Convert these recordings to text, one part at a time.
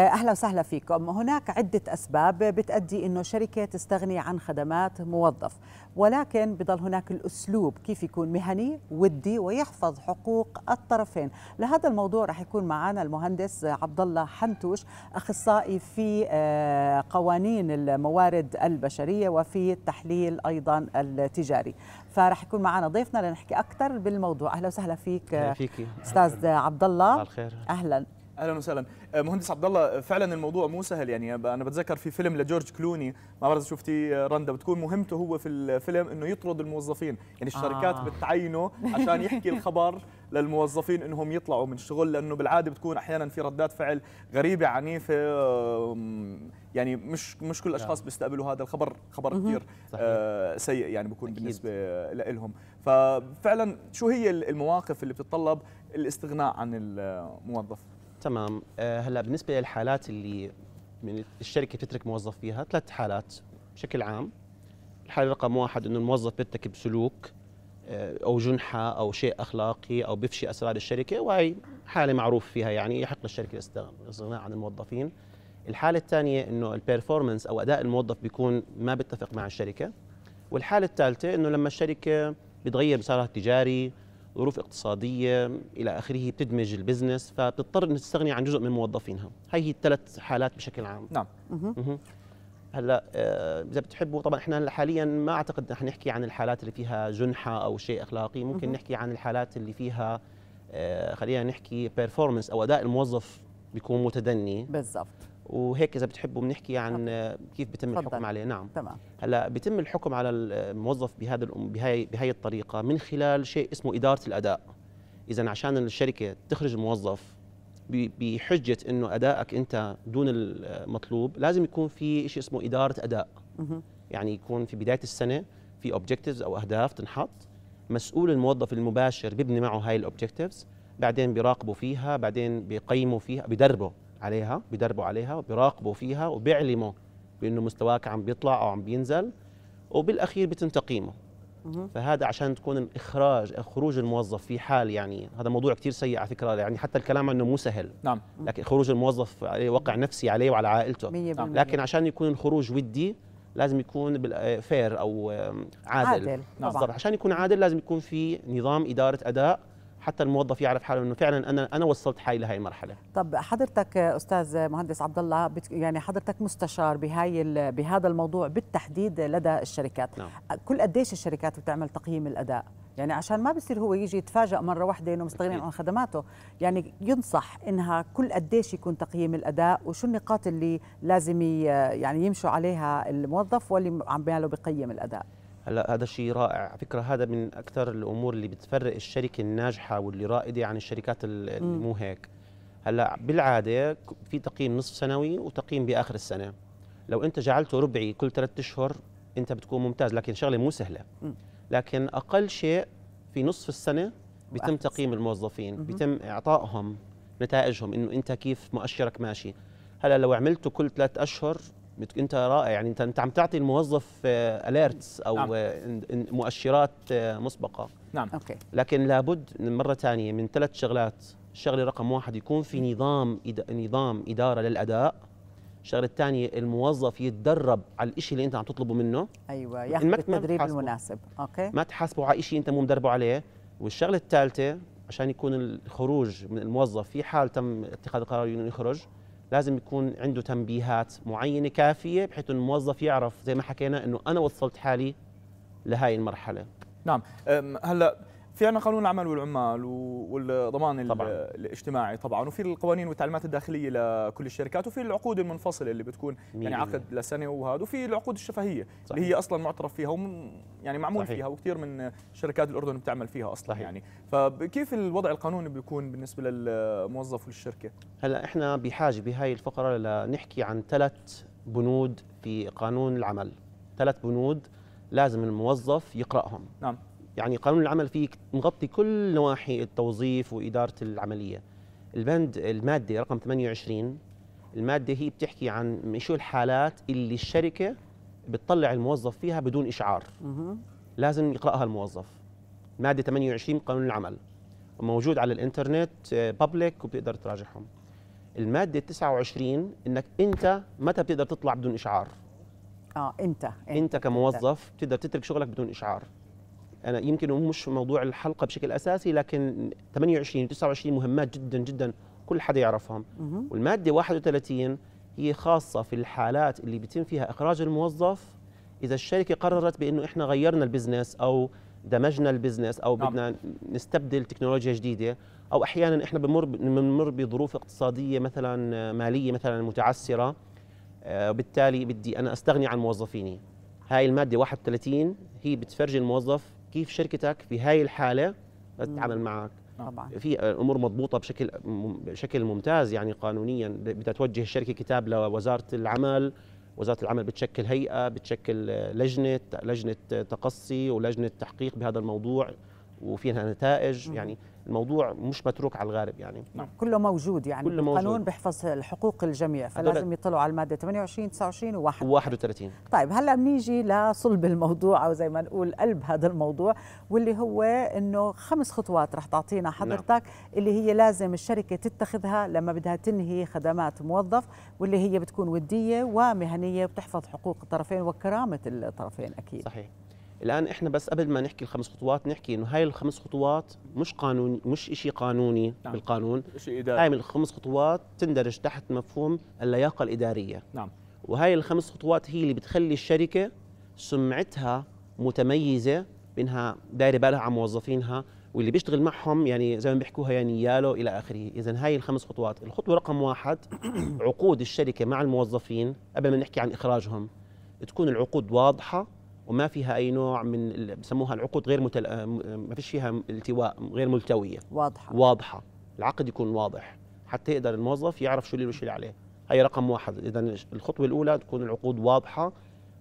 آه، اهلا وسهلا فيكم هناك عده اسباب بتادي انه شركه تستغني عن خدمات موظف ولكن بضل هناك الاسلوب كيف يكون مهني ودي ويحفظ حقوق الطرفين لهذا الموضوع رح يكون معنا المهندس عبد الله حنتوش اخصائي في آه، قوانين الموارد البشريه وفي التحليل ايضا التجاري فرح يكون معنا ضيفنا لنحكي اكثر بالموضوع اهلا وسهلا فيك فيك. استاذ عبد الله الخير اهلا اهلا وسهلا آه، مهندس عبد الله آه، فعلا الموضوع مو سهل يعني انا بتذكر في فيلم لجورج كلوني ما بعرف شفتي آه، رندا بتكون مهمته هو في الفيلم انه يطرد الموظفين يعني الشركات آه. بتعينه عشان يحكي الخبر للموظفين انهم يطلعوا من الشغل لانه بالعاده بتكون احيانا في ردات فعل غريبه عنيفه يعني مش مش كل نعم. الاشخاص بيستقبلوا هذا الخبر خبر كثير سيء يعني بكون أكيد. بالنسبه لهم ففعلا شو هي المواقف اللي بتتطلب الاستغناء عن الموظف تمام آه، هلا بالنسبه للحالات اللي من الشركه بتترك موظف فيها ثلاث حالات بشكل عام الحاله رقم واحد انه الموظف بيرتكب سلوك آه، او جنحه او شيء اخلاقي او بيفشي اسرار الشركه وهي حاله معروف فيها يعني يحق للشركه الاستغناء عن الموظفين الحاله الثانيه انه البيرفورمنس او اداء الموظف بيكون ما بيتفق مع الشركه والحاله الثالثه انه لما الشركه بتغير مسارها التجاري ظروف اقتصاديه الى اخره بتدمج البزنس فبتضطر تستغني عن جزء من موظفينها هاي هي الثلاث حالات بشكل عام نعم هلا آه، اذا بتحبوا طبعا احنا حاليا ما اعتقد رح نحكي عن الحالات اللي فيها جنحه او شيء اخلاقي ممكن نحكي عن الحالات اللي فيها آه، خلينا نحكي بيرفورمنس او اداء الموظف بيكون متدني بالضبط وهيك اذا بتحبوا بنحكي عن كيف بيتم الحكم عليه نعم تمام هلا بيتم الحكم على الموظف بهذا بهي بهي الطريقه من خلال شيء اسمه اداره الاداء اذا عشان الشركه تخرج الموظف بحجه انه ادائك انت دون المطلوب لازم يكون في شيء اسمه اداره اداء يعني يكون في بدايه السنه في اوبجكتيفز او اهداف تنحط مسؤول الموظف المباشر بيبني معه هاي الاوبجكتيفز بعدين بيراقبوا فيها بعدين بيقيموا فيها بيدربوا عليها بيدربوا عليها وبراقبوا فيها وبيعلموا بانه مستواك عم بيطلع او عم بينزل وبالاخير بيتم تقييمه فهذا عشان تكون الاخراج خروج الموظف في حال يعني هذا موضوع كثير سيء على فكره يعني حتى الكلام عنه مو سهل نعم لكن خروج الموظف عليه وقع نفسي عليه وعلى عائلته نعم. لكن عشان يكون الخروج ودي لازم يكون فير آه، او عادل, عادل. نعم. بالضبط عشان يكون عادل لازم يكون في نظام اداره اداء حتى الموظف يعرف حاله انه فعلا انا انا وصلت حالي لهي المرحله طب حضرتك استاذ مهندس عبد الله يعني حضرتك مستشار بهاي بهذا الموضوع بالتحديد لدى الشركات نعم. كل قديش الشركات بتعمل تقييم الاداء يعني عشان ما بصير هو يجي يتفاجأ مرة واحدة إنه مستغنين عن خدماته يعني ينصح إنها كل قديش يكون تقييم الأداء وشو النقاط اللي لازم يعني يمشوا عليها الموظف واللي عم بيعمله بقيم الأداء هلا هذا شيء رائع على فكره هذا من اكثر الامور اللي بتفرق الشركه الناجحه واللي رائده عن الشركات اللي مو هيك هلا بالعاده في تقييم نصف سنوي وتقييم باخر السنه لو انت جعلته ربعي كل ثلاثة اشهر انت بتكون ممتاز لكن شغله مو سهله لكن اقل شيء في نصف السنه بيتم تقييم الموظفين بيتم اعطائهم نتائجهم انه انت كيف مؤشرك ماشي هلا لو عملته كل ثلاثة اشهر بت... انت رائع يعني انت انت عم تعطي الموظف اليرتس آه، او نعم. آه، مؤشرات آه، مسبقه نعم اوكي لكن لابد مره ثانيه من ثلاث شغلات الشغله رقم واحد يكون في نظام إد... نظام اداره للاداء الشغله الثانيه الموظف يتدرب على الشيء اللي انت عم تطلبه منه ايوه ياخذ التدريب المناسب اوكي ما تحاسبه على شيء انت مو مدربه عليه والشغله الثالثه عشان يكون الخروج من الموظف في حال تم اتخاذ قرار انه يخرج لازم يكون عنده تنبيهات معينه كافيه بحيث الموظف يعرف زي ما حكينا انه انا وصلت حالي لهي المرحله نعم هلا في عندنا قانون العمل والعمال والضمان طبعاً. الاجتماعي طبعا وفي القوانين والتعليمات الداخليه لكل الشركات وفي العقود المنفصله اللي بتكون يعني عقد لسنه وهذا وفي العقود الشفهيه صحيح. اللي هي اصلا معترف فيها وم يعني معمول صحيح. فيها وكثير من شركات الاردن بتعمل فيها اصلا صحيح. يعني فكيف الوضع القانوني بيكون بالنسبه للموظف والشركه هلا احنا بحاجه بهاي الفقره لنحكي عن ثلاث بنود في قانون العمل ثلاث بنود لازم الموظف يقراهم نعم يعني قانون العمل فيه مغطي كل نواحي التوظيف وإدارة العملية البند المادة رقم 28 المادة هي بتحكي عن شو الحالات اللي الشركة بتطلع الموظف فيها بدون إشعار لازم يقرأها الموظف مادة 28 قانون العمل وموجود على الإنترنت بابليك آه، وبتقدر تراجعهم المادة 29 إنك أنت متى بتقدر تطلع بدون إشعار اه انت انت, انت كموظف بتقدر تترك شغلك بدون اشعار انا يمكن مش موضوع الحلقه بشكل اساسي لكن 28 29 مهمات جدا جدا كل حدا يعرفهم والماده 31 هي خاصه في الحالات اللي بيتم فيها اخراج الموظف اذا الشركه قررت بانه احنا غيرنا البزنس او دمجنا البزنس او نعم. بدنا نستبدل تكنولوجيا جديده او احيانا احنا بنمر بمر بظروف اقتصاديه مثلا ماليه مثلا متعسره آه، وبالتالي بدي انا استغني عن موظفيني هاي الماده 31 هي بتفرجي الموظف كيف شركتك في هاي الحاله تتعامل معك طبعا في آه، امور مضبوطه بشكل بشكل ممتاز يعني قانونيا بدها توجه الشركه كتاب لوزاره العمل وزاره العمل بتشكل هيئه بتشكل آه، لجنه لجنه تقصي ولجنه تحقيق بهذا الموضوع وفيها نتائج مم. يعني الموضوع مش متروك على الغارب يعني نعم. كله موجود يعني كله موجود. القانون بيحفظ حقوق الجميع فلازم يطلعوا على الماده 28 29 و 31 طيب هلا بنيجي لصلب الموضوع او زي ما نقول قلب هذا الموضوع واللي هو انه خمس خطوات رح تعطينا نعم. حضرتك نعم. اللي هي لازم الشركه تتخذها لما بدها تنهي خدمات موظف واللي هي بتكون وديه ومهنيه وبتحفظ حقوق الطرفين وكرامه الطرفين اكيد صحيح الان احنا بس قبل ما نحكي الخمس خطوات نحكي انه هاي الخمس خطوات مش قانوني مش شيء قانوني نعم. بالقانون شيء اداري هاي الخمس خطوات تندرج تحت مفهوم اللياقه الاداريه نعم وهي الخمس خطوات هي اللي بتخلي الشركه سمعتها متميزه بانها دايره بالها على موظفينها واللي بيشتغل معهم يعني زي ما بيحكوها يعني يالو الى اخره، اذا هاي الخمس خطوات، الخطوه رقم واحد عقود الشركه مع الموظفين قبل ما نحكي عن اخراجهم تكون العقود واضحه وما فيها اي نوع من بسموها العقود غير متل... آه، آه، ما فيش فيها التواء غير ملتويه واضحه واضحه العقد يكون واضح حتى يقدر الموظف يعرف شو اللي وش اللي عليه هي رقم واحد اذا الخطوه الاولى تكون العقود واضحه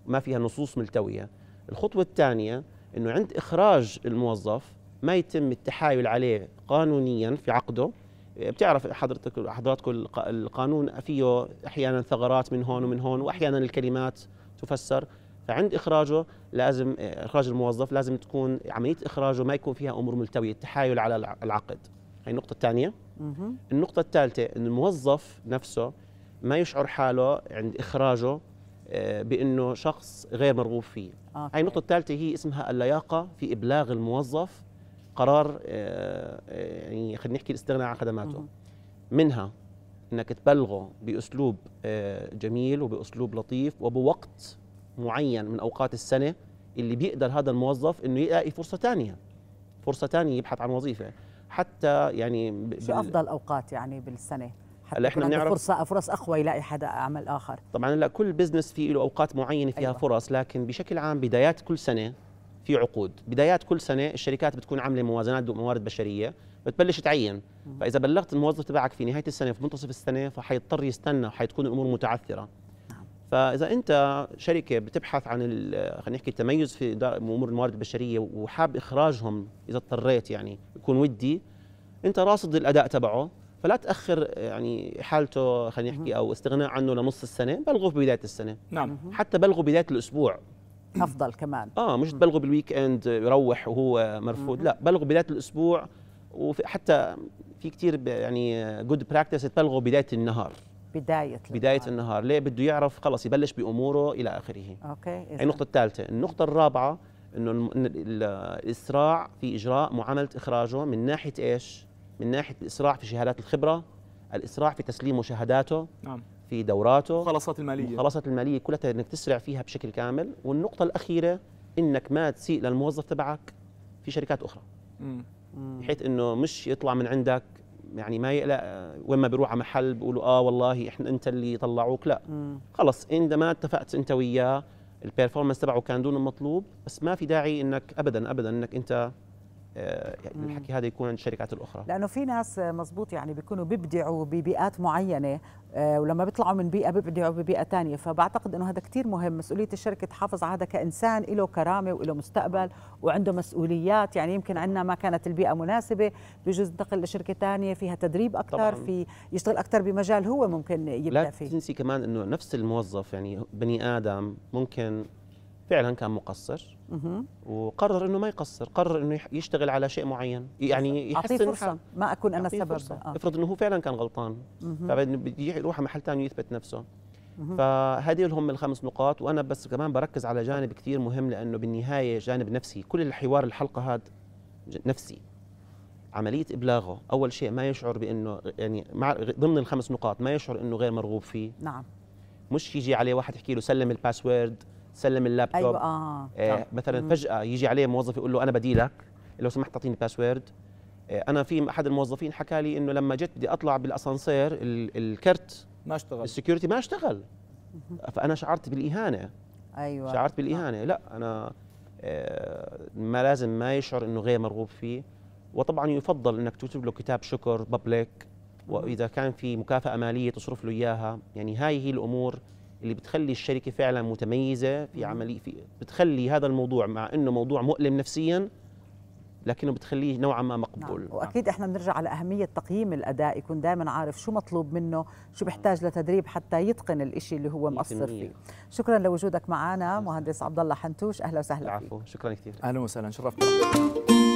ما فيها نصوص ملتويه الخطوه الثانيه انه عند اخراج الموظف ما يتم التحايل عليه قانونيا في عقده آه، بتعرف حضرتك حضراتكم القانون فيه احيانا ثغرات من هون ومن هون واحيانا الكلمات تفسر فعند اخراجه لازم اخراج الموظف لازم تكون عمليه اخراجه ما يكون فيها امور ملتويه التحايل على العقد هي النقطه الثانيه النقطه الثالثه ان الموظف نفسه ما يشعر حاله عند اخراجه آه، بانه شخص غير مرغوب فيه أوكي. هاي النقطه الثالثه هي اسمها اللياقه في ابلاغ الموظف قرار آه، آه، يعني خلينا نحكي الاستغناء عن خدماته منها انك تبلغه باسلوب جميل وباسلوب لطيف وبوقت معين من اوقات السنه اللي بيقدر هذا الموظف انه يلاقي فرصه ثانيه فرصه ثانيه يبحث عن وظيفه حتى يعني شو افضل اوقات يعني بالسنه هلا احنا بنعرف فرصه فرص اقوى يلاقي حدا عمل اخر طبعا لا كل بزنس في له اوقات معينه فيها أيوة. فرص لكن بشكل عام بدايات كل سنه في عقود بدايات كل سنه الشركات بتكون عامله موازنات موارد بشريه بتبلش تعين فاذا بلغت الموظف تبعك في نهايه السنه في منتصف السنه فحيضطر يستنى حيتكون الامور متعثره فاذا انت شركه بتبحث عن خلينا نحكي التميز في امور الموارد البشريه وحاب اخراجهم اذا اضطريت يعني يكون ودي انت راصد الاداء تبعه فلا تاخر يعني حالته خلينا نحكي او استغناء عنه لنص السنه بلغه في بدايه السنه نعم حتى بلغه بدايه الاسبوع افضل كمان اه مش تبلغه بالويك اند يروح وهو مرفوض لا بلغه بدايه الاسبوع وحتى في كثير يعني جود براكتس تبلغه بدايه النهار بداية بداية النهار ليه بده يعرف خلص يبلش بأموره إلى آخره أوكي هي النقطة الثالثة النقطة الرابعة إنه الإسراع في إجراء معاملة إخراجه من ناحية إيش من ناحية الإسراع في شهادات الخبرة الإسراع في تسليم شهاداته نعم في دوراته مخالصات المالية مخالصات المالية كلها إنك تسرع فيها بشكل كامل والنقطة الأخيرة إنك ما تسيء للموظف تبعك في شركات أخرى مم. بحيث إنه مش يطلع من عندك يعني ما يقلق وين ما بيروح على محل بيقولوا اه والله احنا انت اللي طلعوك لا خلص عندما اتفقت انت وياه البيرفورمانس تبعه كان دون المطلوب بس ما في داعي انك ابدا ابدا انك انت يعني الحكي هذا يكون عند الشركات الاخرى لانه في ناس مزبوط يعني بيكونوا بيبدعوا ببيئات معينه آه، ولما بيطلعوا من بيئه بيبدعوا ببيئه ثانيه فبعتقد انه هذا كثير مهم مسؤوليه الشركه تحافظ على هذا كانسان له كرامه وله مستقبل وعنده مسؤوليات يعني يمكن عندنا ما كانت البيئه مناسبه بجوز انتقل لشركه ثانيه فيها تدريب اكثر في يشتغل اكثر بمجال هو ممكن يبدا فيه لا تنسي كمان انه نفس الموظف يعني بني ادم ممكن فعلا كان مقصر وقرر انه ما يقصر قرر انه يشتغل على شيء معين يعني يحسن فرصة. ما اكون انا السبب آه. افرض انه هو فعلا كان غلطان فبده يروح على محل ثاني يثبت نفسه فهذه هم الخمس نقاط وانا بس كمان بركز على جانب كثير مهم لانه بالنهايه جانب نفسي كل الحوار الحلقه هذا نفسي عمليه ابلاغه اول شيء ما يشعر بانه يعني مع ضمن الخمس نقاط ما يشعر انه غير مرغوب فيه نعم مش يجي عليه واحد يحكي له سلم الباسورد سلم اللابتوب أيوة. آه. آه مثلا مم. فجاه يجي عليه موظف يقول له انا بديلك لو سمحت تعطيني الباسورد آه انا في احد الموظفين حكى لي انه لما جيت بدي اطلع بالاسانسير الكرت ما اشتغل السكيورتي ما اشتغل فانا شعرت بالاهانه ايوه شعرت بالاهانه آه. لا انا آه، ما لازم ما يشعر انه غير مرغوب فيه وطبعا يفضل انك تكتب له كتاب شكر بابليك واذا كان في مكافاه ماليه تصرف له اياها يعني هاي هي الامور اللي بتخلي الشركه فعلا متميزه في عمليه في بتخلي هذا الموضوع مع انه موضوع مؤلم نفسيا لكنه بتخليه نوعا ما مقبول نعم. نعم. واكيد احنا بنرجع على اهميه تقييم الاداء يكون دائما عارف شو مطلوب منه شو بيحتاج لتدريب حتى يتقن الإشي اللي هو مقصر فيه شكرا لوجودك معنا مهندس عبد الله حنتوش اهلا وسهلا العفو شكرا كثير اهلا وسهلا شرفتنا